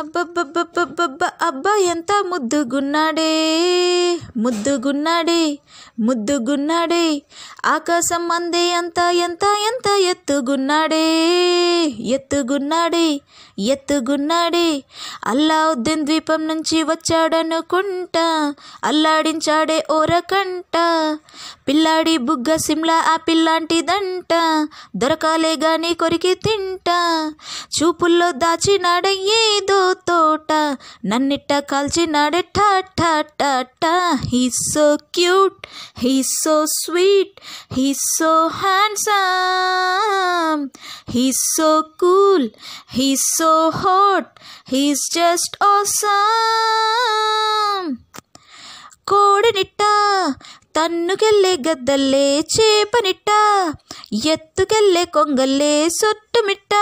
అబ్బబ్బబ్బబ్బబ్బ అబ్బా ఎంత ముద్దుగున్నాడే ముద్దుగున్నాడే ముద్దుగున్నాడే ఆకాశం అందే అంత ఎంత ఎంత ఎత్తుగున్నాడే ఎత్తుగున్నాడే ఎత్తుగున్నాడే అల్లావుద్దీన్ ద్వీపం నుంచి వచ్చాడనుకుంటా అల్లాడించాడే ఓరకంట పిల్లాడి బుగ్గ సిమ్లా ఆపిల్ పిల్లాంటిదంట దొరకాలే గాని కొరికి తింటా చూపుల్లో దాచినాడయ్యేదో తోట నన్నిట్ట కాల్చినాడే he so cute he so sweet he so handsome awesome. He's so cool. He's so hot. He's just awesome. కోడినిట్ట తన్నుకెళ్ళే గద్దల్లే చేపనిట్ట ఎత్తుకెళ్ళే కొంగల్లే సొట్టుమిట్ట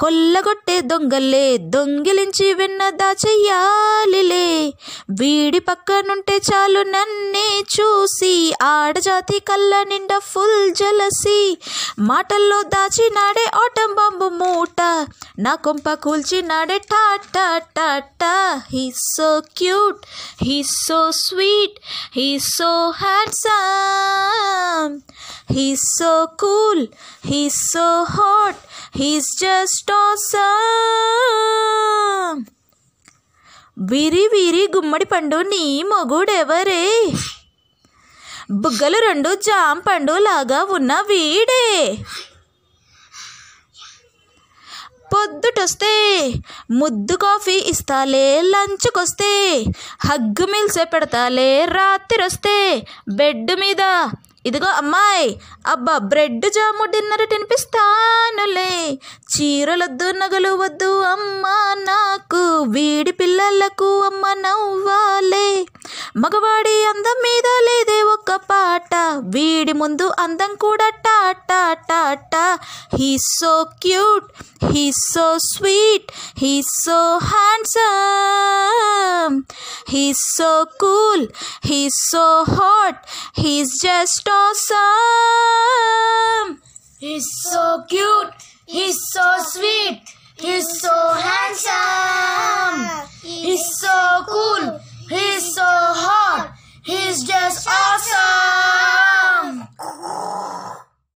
కొల్లగొట్టే దొంగల్లే దొంగిలించి విన్న దాచెయ్యాలిలే వీడి పక్కనుంటే చాలు నన్నే చూసి ఆడజాతి కళ్ళ నిండా ఫుల్ జలసి మాటల్లో దాచినాడే ఓటం బాంబు మూట నా కొంప కూల్చినాడే టా టా టా టా he so cute he so sweet he so handsome he's so cool he's so hot he's just awesome విరి విరి గుమ్మడి పండు నీ మొగుడెవరే బుగ్గలు రెండు జామ్ పండు లాగా ఉన్న వీడే పొద్దుటొస్తే ముద్దు కాఫీ ఇస్తాలే లంచ్కొస్తే హగ్గు మిల్సే పెడతాలే వస్తే బెడ్ మీద ఇదిగో అమ్మాయి అబ్బా బ్రెడ్ జాము డిన్నర్ తినిపిస్తానులే చీరలొద్దు నగలు వద్దు అమ్మా నాకు వీడి పిల్లలకు అమ్మ నవ్వాలే మగవాడి అందం మీద లేదే ఒక్క పాట వీడి ముందు అందం కూడా టాటా టాటా he so cute he so sweet he so handsome He's so cool, he's so hot, he's just awesome. He's so cute, he's so sweet, he's so